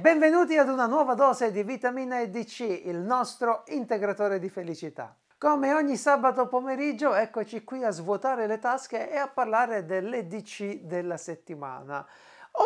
benvenuti ad una nuova dose di vitamina EDC, il nostro integratore di felicità. Come ogni sabato pomeriggio, eccoci qui a svuotare le tasche e a parlare dell'EDC della settimana.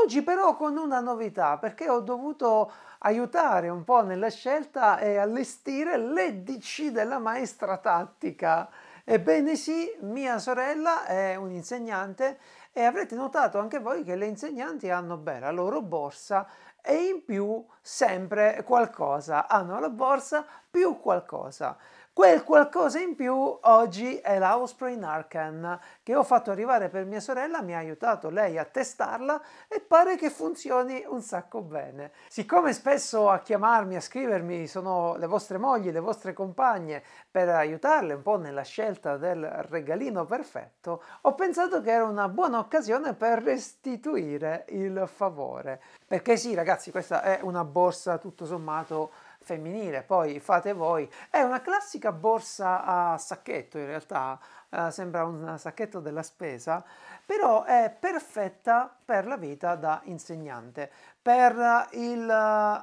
Oggi però con una novità perché ho dovuto aiutare un po' nella scelta e allestire l'EDC della maestra tattica. Ebbene sì, mia sorella è un'insegnante e avrete notato anche voi che le insegnanti hanno beh, la loro borsa e in più sempre qualcosa, hanno la borsa più qualcosa. Quel qualcosa in più oggi è la l'Auspray Narcan che ho fatto arrivare per mia sorella, mi ha aiutato lei a testarla e pare che funzioni un sacco bene. Siccome spesso a chiamarmi, a scrivermi sono le vostre mogli, le vostre compagne per aiutarle un po' nella scelta del regalino perfetto, ho pensato che era una buona occasione per restituire il favore. Perché sì ragazzi, questa è una borsa tutto sommato femminile, poi fate voi. È una classica borsa a sacchetto in realtà, eh, sembra un sacchetto della spesa, però è perfetta per la vita da insegnante, per il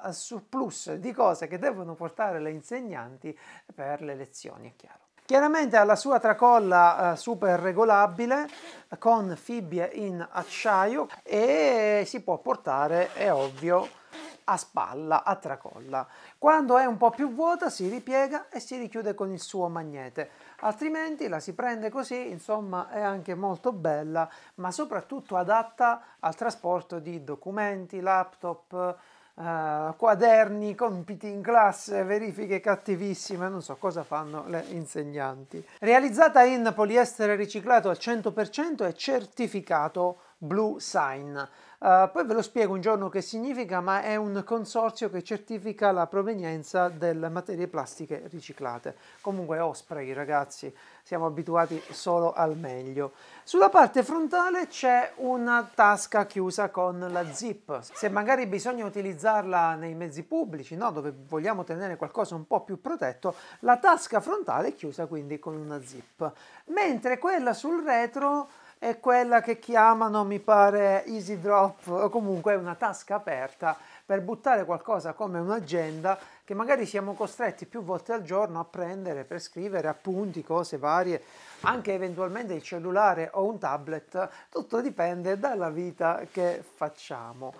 eh, surplus di cose che devono portare le insegnanti per le lezioni, è chiaro. Chiaramente ha la sua tracolla eh, super regolabile con fibbie in acciaio e si può portare, è ovvio, a spalla, a tracolla. Quando è un po' più vuota si ripiega e si richiude con il suo magnete, altrimenti la si prende così, insomma è anche molto bella, ma soprattutto adatta al trasporto di documenti, laptop, eh, quaderni, compiti in classe, verifiche cattivissime, non so cosa fanno le insegnanti. Realizzata in poliestere riciclato al 100% e certificato Blue Sign. Uh, poi ve lo spiego un giorno che significa, ma è un consorzio che certifica la provenienza delle materie plastiche riciclate. Comunque Osprey, oh, ragazzi, siamo abituati solo al meglio. Sulla parte frontale c'è una tasca chiusa con la zip. Se magari bisogna utilizzarla nei mezzi pubblici, no? dove vogliamo tenere qualcosa un po' più protetto, la tasca frontale è chiusa quindi con una zip. Mentre quella sul retro è quella che chiamano, mi pare, Easy Drop, o comunque una tasca aperta per buttare qualcosa come un'agenda che magari siamo costretti più volte al giorno a prendere per scrivere appunti, cose varie, anche eventualmente il cellulare o un tablet, tutto dipende dalla vita che facciamo.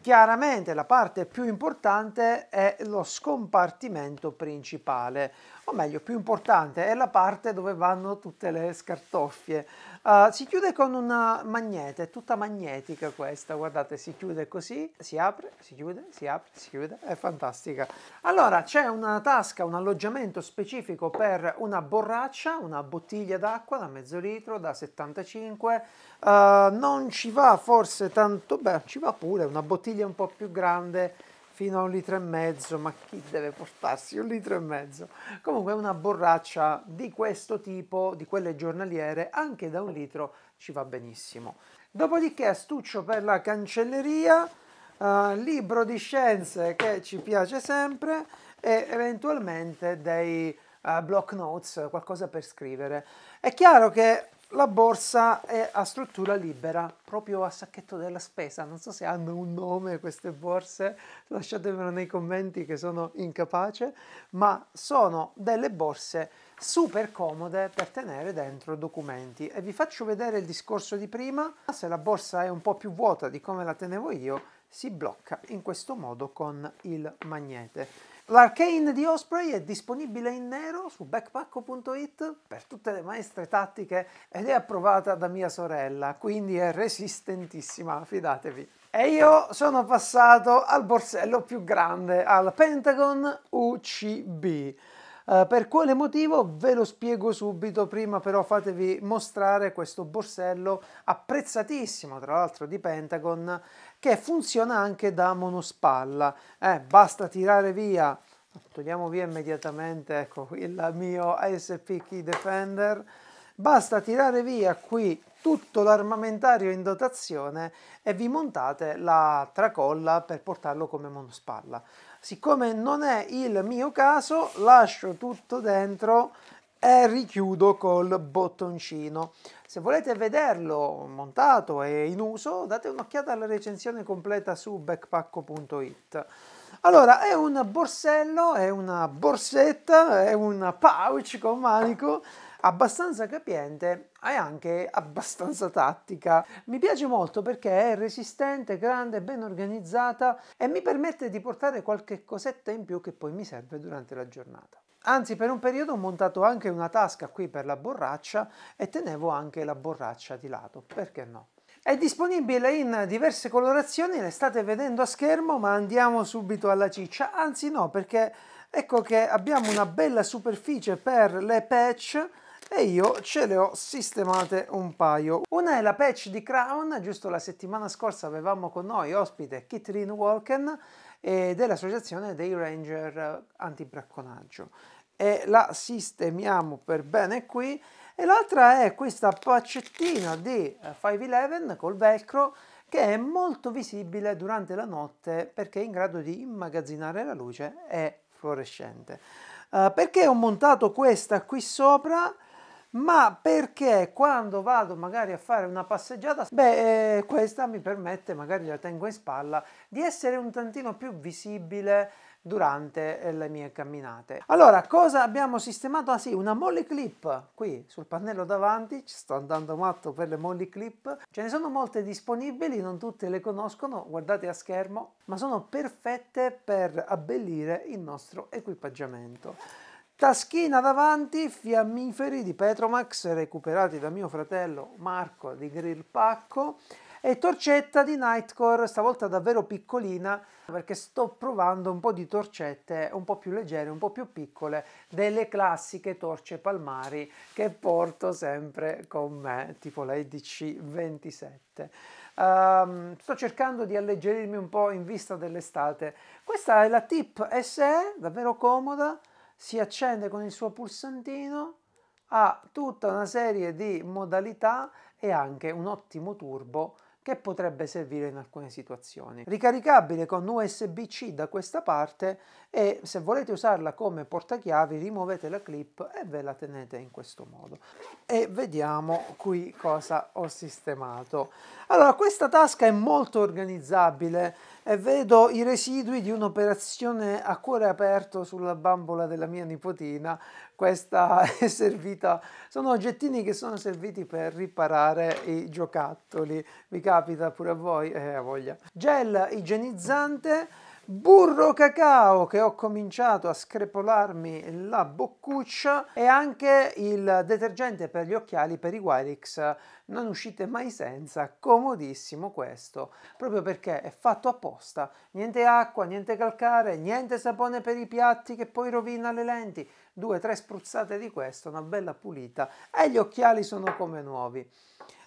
Chiaramente la parte più importante è lo scompartimento principale, o meglio, più importante è la parte dove vanno tutte le scartoffie, Uh, si chiude con una magnete, è tutta magnetica questa, guardate, si chiude così, si apre, si chiude, si apre, si chiude, è fantastica. Allora, c'è una tasca, un alloggiamento specifico per una borraccia, una bottiglia d'acqua da mezzo litro, da 75, uh, ah, non ci va forse tanto, beh, ci va pure, una bottiglia un po' più grande, fino a un litro e mezzo, ma chi deve portarsi un litro e mezzo? Comunque una borraccia di questo tipo, di quelle giornaliere, anche da un litro ci va benissimo. Dopodiché astuccio per la cancelleria, eh, libro di scienze che ci piace sempre e eventualmente dei eh, block notes, qualcosa per scrivere. È chiaro che la borsa è a struttura libera, proprio a sacchetto della spesa. Non so se hanno un nome queste borse, lasciatemelo nei commenti che sono incapace, ma sono delle borse super comode per tenere dentro documenti. E vi faccio vedere il discorso di prima, se la borsa è un po' più vuota di come la tenevo io, si blocca in questo modo con il magnete L'Arcane di Osprey è disponibile in nero su backpacko.it per tutte le maestre tattiche ed è approvata da mia sorella, quindi è resistentissima, fidatevi. E io sono passato al borsello più grande, al Pentagon UCB. Eh, per quale motivo? Ve lo spiego subito, prima però fatevi mostrare questo borsello apprezzatissimo, tra l'altro di Pentagon, che funziona anche da monospalla. Eh, basta tirare via, togliamo via immediatamente, ecco qui il mio ASP Key Defender, basta tirare via qui tutto l'armamentario in dotazione e vi montate la tracolla per portarlo come monospalla siccome non è il mio caso lascio tutto dentro e richiudo col bottoncino se volete vederlo montato e in uso date un'occhiata alla recensione completa su backpacko.it allora è un borsello è una borsetta è un pouch con manico abbastanza capiente e anche abbastanza tattica. Mi piace molto perché è resistente, grande, ben organizzata e mi permette di portare qualche cosetta in più che poi mi serve durante la giornata. Anzi, per un periodo ho montato anche una tasca qui per la borraccia e tenevo anche la borraccia di lato, perché no? È disponibile in diverse colorazioni, le state vedendo a schermo, ma andiamo subito alla ciccia. Anzi no, perché ecco che abbiamo una bella superficie per le patch e io ce le ho sistemate un paio. Una è la patch di Crown, giusto la settimana scorsa avevamo con noi ospite Kitrin Walken dell'associazione dei ranger antibracconaggio e la sistemiamo per bene qui e l'altra è questa paccettina di 511 col velcro che è molto visibile durante la notte perché è in grado di immagazzinare la luce e fluorescente. Uh, perché ho montato questa qui sopra? ma perché quando vado magari a fare una passeggiata, beh, eh, questa mi permette, magari la tengo in spalla, di essere un tantino più visibile durante eh, le mie camminate. Allora, cosa abbiamo sistemato? Ah sì, una molly clip qui sul pannello davanti, ci sto andando matto per le molly clip. Ce ne sono molte disponibili, non tutte le conoscono, guardate a schermo, ma sono perfette per abbellire il nostro equipaggiamento. Taschina davanti, fiammiferi di Petromax recuperati da mio fratello Marco di Grill Pacco e torcetta di Nightcore, stavolta davvero piccolina perché sto provando un po' di torcette un po' più leggere, un po' più piccole delle classiche torce palmari che porto sempre con me, tipo la EDC 27. Um, sto cercando di alleggerirmi un po' in vista dell'estate. Questa è la Tip SE, davvero comoda, si accende con il suo pulsantino, ha tutta una serie di modalità e anche un ottimo turbo che potrebbe servire in alcune situazioni. Ricaricabile con USB-C da questa parte e se volete usarla come portachiavi rimuovete la clip e ve la tenete in questo modo. E vediamo qui cosa ho sistemato. Allora questa tasca è molto organizzabile e vedo i residui di un'operazione a cuore aperto sulla bambola della mia nipotina. Questa è servita, sono oggettini che sono serviti per riparare i giocattoli. Vi capita pure a voi? Eh, voglia. Gel igienizzante burro cacao che ho cominciato a screpolarmi la boccuccia e anche il detergente per gli occhiali per i Wirelix non uscite mai senza, comodissimo questo, proprio perché è fatto apposta, niente acqua, niente calcare, niente sapone per i piatti che poi rovina le lenti, due tre spruzzate di questo, una bella pulita e gli occhiali sono come nuovi.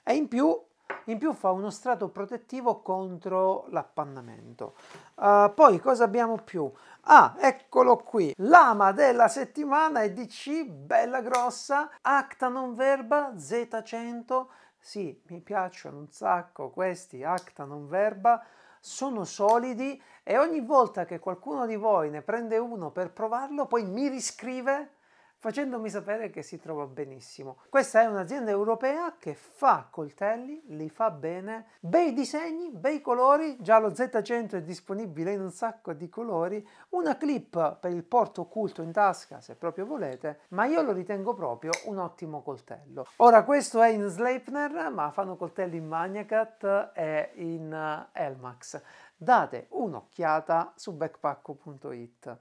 E in più in più fa uno strato protettivo contro l'appannamento. Uh, poi cosa abbiamo più? Ah, eccolo qui, lama della settimana è DC, bella grossa, acta non verba Z100, sì, mi piacciono un sacco questi acta non verba, sono solidi e ogni volta che qualcuno di voi ne prende uno per provarlo, poi mi riscrive facendomi sapere che si trova benissimo. Questa è un'azienda europea che fa coltelli, li fa bene, bei disegni, bei colori, già lo Z100 è disponibile in un sacco di colori, una clip per il porto occulto in tasca se proprio volete, ma io lo ritengo proprio un ottimo coltello. Ora questo è in Sleipner, ma fanno coltelli in Magnacat e in eh, Elmax. Date un'occhiata su backpacko.it.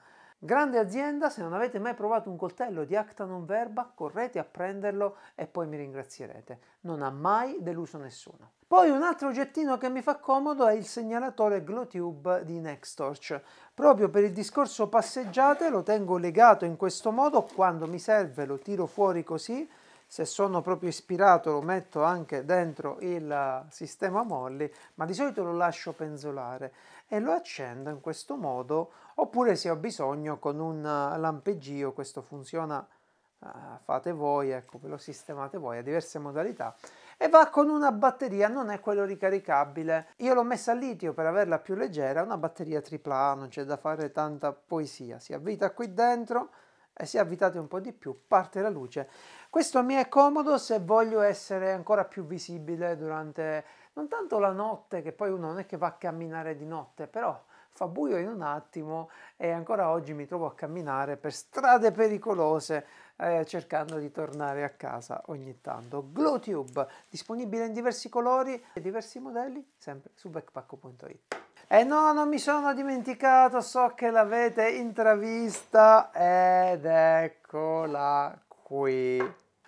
Grande azienda, se non avete mai provato un coltello di acta non verba, correte a prenderlo e poi mi ringrazierete. Non ha mai deluso nessuno. Poi un altro oggettino che mi fa comodo è il segnalatore GlowTube di Nextorch. Proprio per il discorso passeggiate lo tengo legato in questo modo, quando mi serve lo tiro fuori così, se sono proprio ispirato lo metto anche dentro il eh, sistema molli, ma di solito lo lascio penzolare e lo accendo in questo modo oppure se ho bisogno con un eh, lampeggio, questo funziona, eh, fate voi, ecco, ve lo sistemate voi a diverse modalità e va con una batteria, non è quello ricaricabile. Io l'ho messa a litio per averla più leggera, una batteria tripla a non c'è da fare tanta poesia, si avvita qui dentro e se avvitate un po' di più parte la luce. Questo mi è comodo se voglio essere ancora più visibile durante non tanto la notte, che poi uno non è che va a camminare di notte, però fa buio in un attimo e ancora oggi mi trovo a camminare per strade pericolose eh, cercando di tornare a casa ogni tanto. GlowTube, disponibile in diversi colori e diversi modelli, sempre su backpack.it. E eh no, non mi sono dimenticato, so che l'avete intravista ed eccola qui.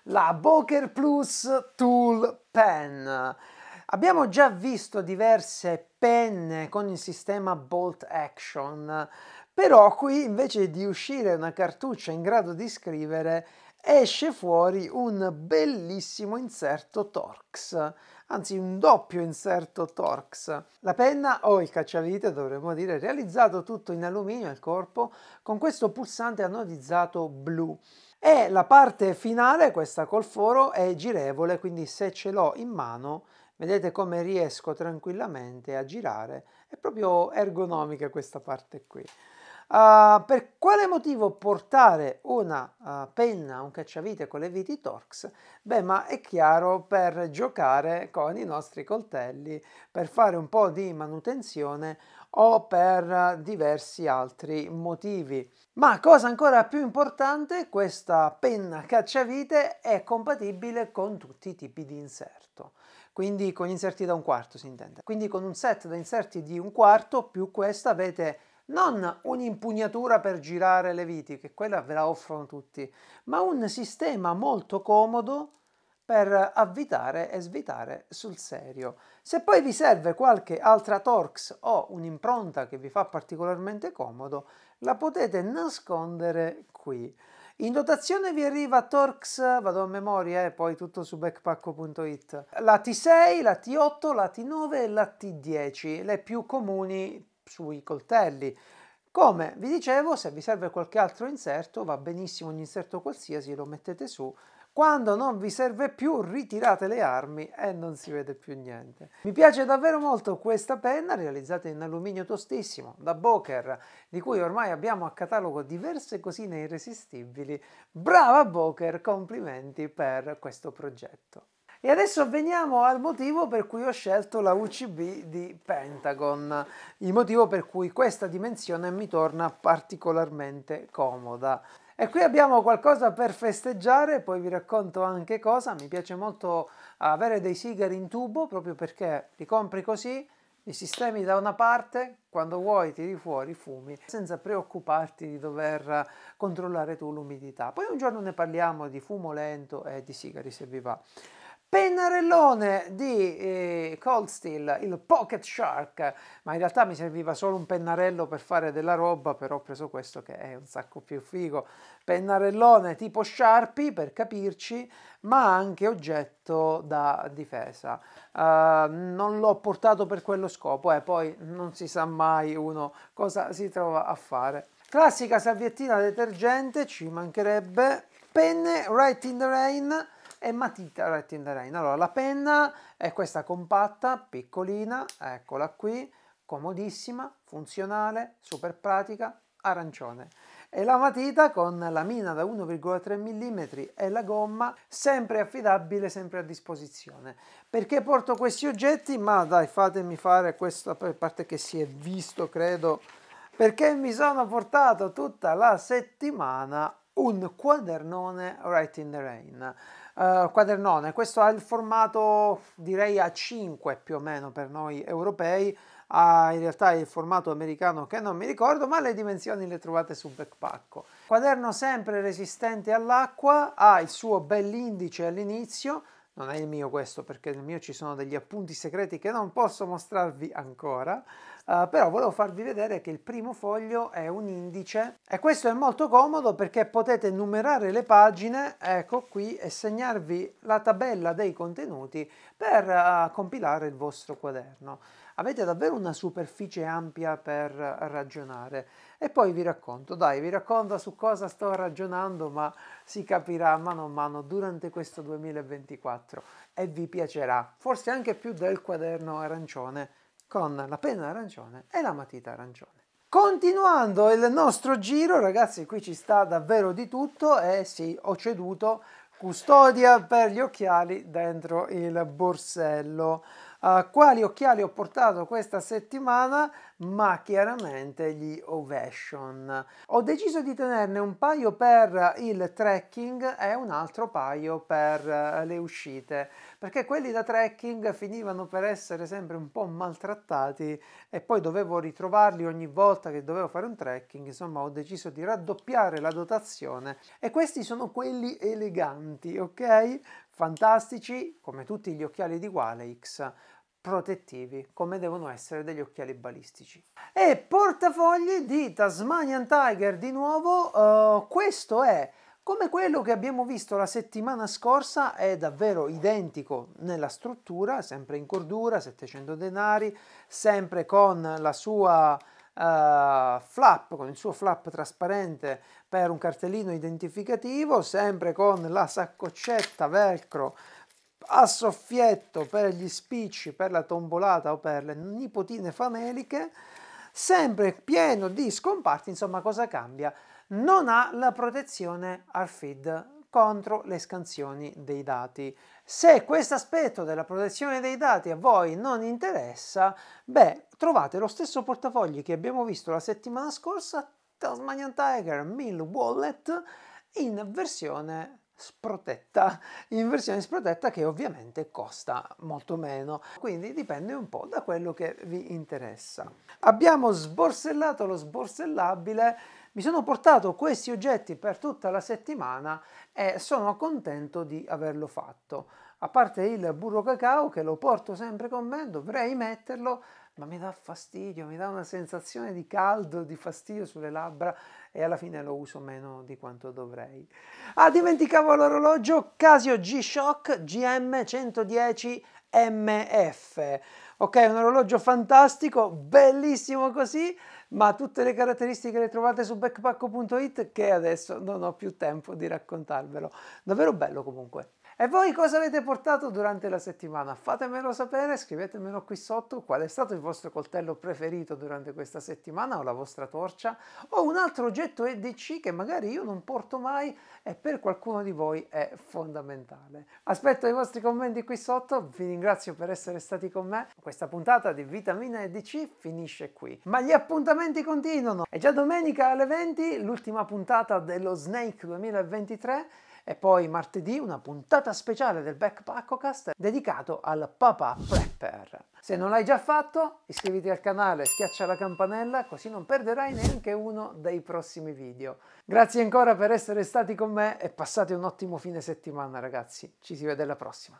La Boker Plus Tool Pen Abbiamo già visto diverse penne con il sistema Bolt Action, però qui invece di uscire una cartuccia in grado di scrivere esce fuori un bellissimo inserto Torx, anzi un doppio inserto Torx. La penna o il cacciavite dovremmo dire realizzato tutto in alluminio al corpo con questo pulsante anodizzato blu e la parte finale, questa col foro, è girevole quindi se ce l'ho in mano Vedete come riesco tranquillamente a girare, è proprio ergonomica questa parte qui. Uh, per quale motivo portare una uh, penna, un cacciavite con le viti Torx? Beh, ma è chiaro per giocare con i nostri coltelli, per fare un po' di manutenzione o per diversi altri motivi. Ma cosa ancora più importante, questa penna cacciavite è compatibile con tutti i tipi di inserto quindi con inserti da un quarto si intende. Quindi con un set da inserti di un quarto più questa avete non un'impugnatura per girare le viti, che quella ve la offrono tutti, ma un sistema molto comodo per avvitare e svitare sul serio. Se poi vi serve qualche altra Torx o un'impronta che vi fa particolarmente comodo, la potete nascondere qui. In dotazione vi arriva Torx, vado a memoria e eh, poi tutto su backpacko.it, la T6, la T8, la T9 e la T10, le più comuni sui coltelli. Come vi dicevo, se vi serve qualche altro inserto va benissimo un inserto qualsiasi, lo mettete su quando non vi serve più ritirate le armi e non si vede più niente. Mi piace davvero molto questa penna realizzata in alluminio tostissimo da Boker di cui ormai abbiamo a catalogo diverse cosine irresistibili. Brava Boker, complimenti per questo progetto. E adesso veniamo al motivo per cui ho scelto la UCB di Pentagon, il motivo per cui questa dimensione mi torna particolarmente comoda. E qui abbiamo qualcosa per festeggiare, poi vi racconto anche cosa, mi piace molto avere dei sigari in tubo proprio perché li compri così, li sistemi da una parte, quando vuoi tiri fuori fumi senza preoccuparti di dover controllare tu l'umidità. Poi un giorno ne parliamo di fumo lento e di sigari se vi va pennarellone di eh, Cold Steel, il Pocket Shark, ma in realtà mi serviva solo un pennarello per fare della roba, però ho preso questo che è un sacco più figo, pennarellone tipo Sharpie per capirci, ma anche oggetto da difesa. Uh, non l'ho portato per quello scopo, eh, poi non si sa mai uno cosa si trova a fare. Classica salviettina detergente, ci mancherebbe, penne Right in the Rain, e matita writing the rain. Allora, la penna è questa compatta, piccolina, eccola qui, comodissima, funzionale, super pratica, arancione. E la matita con la mina da 1,3 mm e la gomma sempre affidabile, sempre a disposizione. Perché porto questi oggetti? Ma dai, fatemi fare questa parte che si è visto, credo, perché mi sono portato tutta la settimana un quadernone Right in the Rain uh, quadernone. Questo ha il formato direi a 5 più o meno per noi europei, ha in realtà il formato americano che non mi ricordo, ma le dimensioni le trovate su backpack. Quaderno sempre resistente all'acqua, ha il suo bell'indice all'inizio, non è il mio questo perché nel mio ci sono degli appunti segreti che non posso mostrarvi ancora, eh, però volevo farvi vedere che il primo foglio è un indice e questo è molto comodo perché potete numerare le pagine, ecco qui, e segnarvi la tabella dei contenuti per uh, compilare il vostro quaderno. Avete davvero una superficie ampia per ragionare e poi vi racconto, dai, vi racconto su cosa sto ragionando, ma si capirà mano a mano durante questo 2024 e vi piacerà, forse anche più del quaderno arancione con la penna arancione e la matita arancione. Continuando il nostro giro, ragazzi, qui ci sta davvero di tutto e eh, sì, ho ceduto custodia per gli occhiali dentro il borsello uh, quali occhiali ho portato questa settimana, ma chiaramente gli Ovation. Ho deciso di tenerne un paio per il trekking e un altro paio per uh, le uscite, perché quelli da trekking finivano per essere sempre un po' maltrattati e poi dovevo ritrovarli ogni volta che dovevo fare un trekking, insomma ho deciso di raddoppiare la dotazione e questi sono quelli eleganti, ok? fantastici come tutti gli occhiali di Walex protettivi come devono essere degli occhiali balistici e portafogli di Tasmanian Tiger di nuovo uh, questo è come quello che abbiamo visto la settimana scorsa è davvero identico nella struttura sempre in cordura 700 denari sempre con la sua uh, flap, con il suo flap trasparente per un cartellino identificativo, sempre con la saccoccetta velcro a soffietto per gli spicci, per la tombolata o per le nipotine fameliche, sempre pieno di scomparti, insomma cosa cambia? Non ha la protezione al feed contro le scansioni dei dati. Se questo aspetto della protezione dei dati a voi non interessa, beh, trovate lo stesso portafogli che abbiamo visto la settimana scorsa, Tasmanian Tiger Mill Wallet, in versione sprotetta, in versione sprotetta che ovviamente costa molto meno, quindi dipende un po' da quello che vi interessa. Abbiamo sborsellato lo sborsellabile mi sono portato questi oggetti per tutta la settimana e sono contento di averlo fatto. A parte il burro cacao che lo porto sempre con me, dovrei metterlo, ma mi dà fastidio, mi dà una sensazione di caldo, di fastidio sulle labbra e alla fine lo uso meno di quanto dovrei. Ah, dimenticavo l'orologio Casio G-Shock GM 110 MF. Ok, un orologio fantastico, bellissimo così ma tutte le caratteristiche le trovate su backpacko.it che adesso non ho più tempo di raccontarvelo. Davvero bello comunque. E voi cosa avete portato durante la settimana? Fatemelo sapere, scrivetemelo qui sotto qual è stato il vostro coltello preferito durante questa settimana o la vostra torcia o un altro oggetto EDC che magari io non porto mai e per qualcuno di voi è fondamentale. Aspetto i vostri commenti qui sotto, vi ringrazio per essere stati con me. Questa puntata di Vitamina EDC finisce qui, ma gli appuntamenti continuano. È già domenica alle 20 l'ultima puntata dello Snake 2023 e poi martedì una puntata speciale del Backpackocast dedicato al papà prepper. Se non l'hai già fatto, iscriviti al canale, schiaccia la campanella così non perderai neanche uno dei prossimi video. Grazie ancora per essere stati con me e passate un ottimo fine settimana ragazzi. Ci si vede alla prossima.